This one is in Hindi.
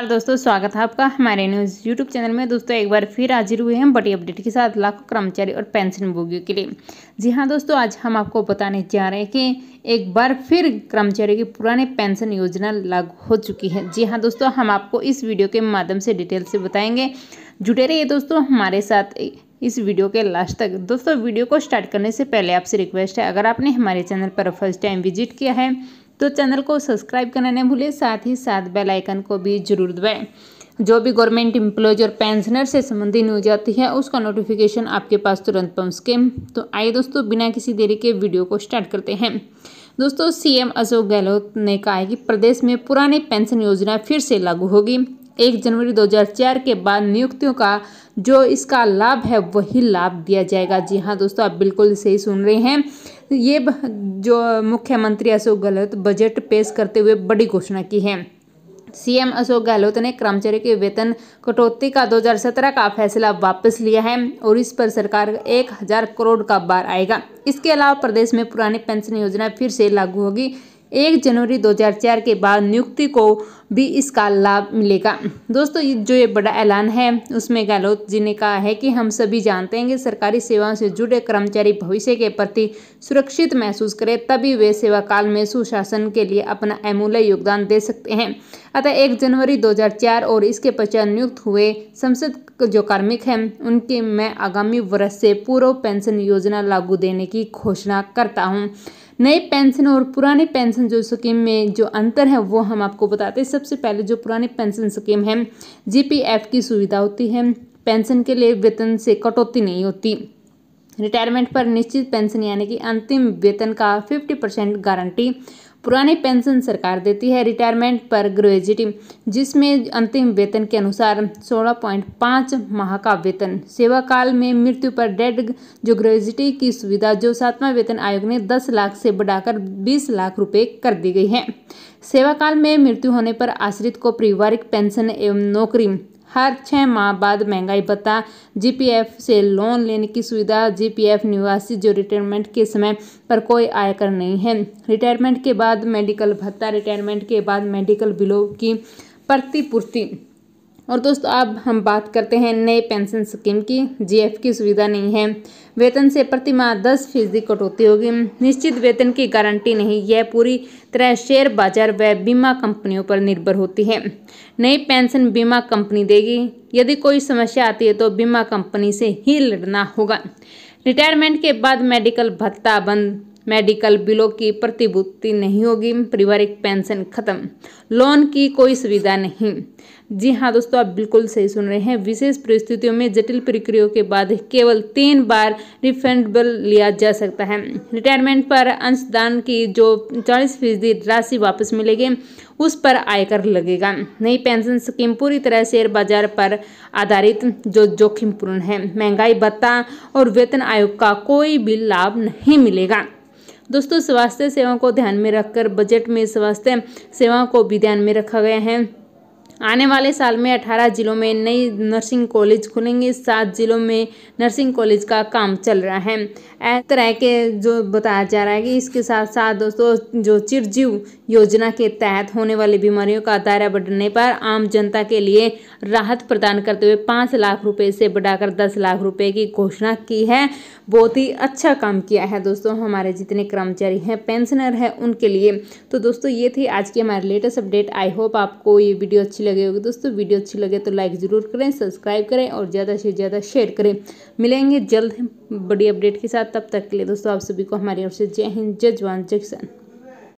नमस्कार दोस्तों स्वागत है आपका हमारे न्यूज़ यूट्यूब चैनल में दोस्तों एक बार फिर हाजिर हुए हैं बड़ी अपडेट के साथ लाखों कर्मचारी और पेंशन भोगियों के लिए जी हाँ दोस्तों आज हम आपको बताने जा रहे हैं कि एक बार फिर कर्मचारियों की पुराने पेंशन योजना लागू हो चुकी है जी हाँ दोस्तों हम आपको इस वीडियो के माध्यम से डिटेल से बताएंगे जुटे रहिए दोस्तों हमारे साथ इस वीडियो के लास्ट तक दोस्तों वीडियो को स्टार्ट करने से पहले आपसे रिक्वेस्ट है अगर आपने हमारे चैनल पर फर्स्ट टाइम विजिट किया है तो चैनल को सब्सक्राइब करना नहीं भूलें साथ ही साथ बेल आइकन को भी जरूर दबाएं जो भी गवर्नमेंट इम्प्लॉयज और पेंशनर से संबंधित न्यूज आती है उसका नोटिफिकेशन आपके पास तुरंत पहुँच के तो आइए दोस्तों बिना किसी देरी के वीडियो को स्टार्ट करते हैं दोस्तों सीएम अशोक गहलोत ने कहा है कि प्रदेश में पुरानी पेंशन योजना फिर से लागू होगी एक जनवरी 2004 के बाद नियुक्तियों का जो इसका लाभ है वही लाभ दिया जाएगा जी हाँ दोस्तों आप बिल्कुल सही सुन रहे हैं ये जो मुख्यमंत्री अशोक गहलोत बजट पेश करते हुए बड़ी घोषणा की है सीएम अशोक गहलोत ने कर्मचारियों के वेतन कटौती का 2017 का फैसला वापस लिया है और इस पर सरकार एक हजार करोड़ का बार आएगा इसके अलावा प्रदेश में पुरानी पेंशन योजना फिर से लागू होगी एक जनवरी 2004 के बाद नियुक्ति को भी इसका लाभ मिलेगा दोस्तों ये जो ये बड़ा ऐलान है उसमें गहलोत जी ने कहा है कि हम सभी जानते हैं कि सरकारी सेवाओं से जुड़े कर्मचारी भविष्य के प्रति सुरक्षित महसूस करें तभी वे सेवा काल में सुशासन के लिए अपना अमूल्य योगदान दे सकते हैं अतः एक जनवरी 2004 और इसके पश्चात नियुक्त हुए संसद जो कार्मिक हैं उनके मैं आगामी वर्ष से पूर्व पेंशन योजना लागू देने की घोषणा करता हूँ नए पेंशन और पुराने पेंशन जो स्कीम में जो अंतर है वो हम आपको बताते हैं सबसे पहले जो पुरानी पेंशन स्कीम है जीपीएफ की सुविधा होती है पेंशन के लिए वेतन से कटौती नहीं होती रिटायरमेंट पर निश्चित पेंशन यानी कि अंतिम वेतन का 50 परसेंट गारंटी पुरानी पेंशन सरकार देती है रिटायरमेंट पर ग्रेजुएटी जिसमें अंतिम वेतन के अनुसार सोलह पॉइंट पाँच माह का वेतन सेवा काल में मृत्यु पर डेड जो ग्रेजुएटी की सुविधा जो सातवां वेतन आयोग ने दस लाख से बढ़ाकर बीस लाख रुपए कर दी गई है सेवा काल में मृत्यु होने पर आश्रित को पारिवारिक पेंशन एवं नौकरी हर छः माह बाद महंगाई भत्ता जीपीएफ से लोन लेने की सुविधा जीपीएफ निवासी जो रिटायरमेंट के समय पर कोई आयकर नहीं है रिटायरमेंट के बाद मेडिकल भत्ता रिटायरमेंट के बाद मेडिकल बिलों की प्रतिपूर्ति और दोस्तों अब हम बात करते हैं नए पेंशन स्कीम की जीएफ की सुविधा नहीं है वेतन से प्रति माह दस फीसदी कटौती होगी निश्चित वेतन की गारंटी नहीं यह पूरी तरह शेयर बाजार व बीमा कंपनियों पर निर्भर होती है नई पेंशन बीमा कंपनी देगी यदि कोई समस्या आती है तो बीमा कंपनी से ही लड़ना होगा रिटायरमेंट के बाद मेडिकल भत्ता बंद मेडिकल बिलों की प्रतिभूति नहीं होगी पारिवारिक पेंशन खत्म लोन की कोई सुविधा नहीं जी हाँ दोस्तों आप बिल्कुल सही सुन रहे हैं विशेष परिस्थितियों में जटिल प्रक्रियाओं के बाद केवल तीन बार रिफंडेबल लिया जा सकता है रिटायरमेंट पर अंशदान की जो चालीस फीसदी राशि वापस मिलेगी उस पर आयकर लगेगा नई पेंशन स्कीम पूरी तरह शेयर बाजार पर आधारित जो जोखिमपूर्ण है महंगाई भत्ता और वेतन आयोग का कोई भी लाभ नहीं मिलेगा दोस्तों स्वास्थ्य सेवाओं को ध्यान में रखकर बजट में स्वास्थ्य सेवाओं को भी ध्यान में रखा गया है आने वाले साल में अठारह जिलों में नई नर्सिंग कॉलेज खुलेंगे सात जिलों में नर्सिंग कॉलेज का काम चल रहा है इस तरह के जो बताया जा रहा है कि इसके साथ साथ दोस्तों जो चिरजीव योजना के तहत होने वाली बीमारियों का दायरा बढ़ने पर आम जनता के लिए राहत प्रदान करते हुए पाँच लाख रुपए से बढ़ाकर दस लाख रुपए की घोषणा की है बहुत ही अच्छा काम किया है दोस्तों हमारे जितने कर्मचारी हैं पेंशनर हैं उनके लिए तो दोस्तों ये थी आज की हमारी लेटेस्ट अपडेट आई होप आपको ये वीडियो अच्छी लगे होगी दोस्तों वीडियो अच्छी लगे तो लाइक ज़रूर करें सब्सक्राइब करें और ज़्यादा से ज़्यादा शेयर करें मिलेंगे जल्द बड़ी अपडेट के साथ तब तक के लिए दोस्तों आप सभी को हमारी ओर से जय हिंद जय जवान जय किसान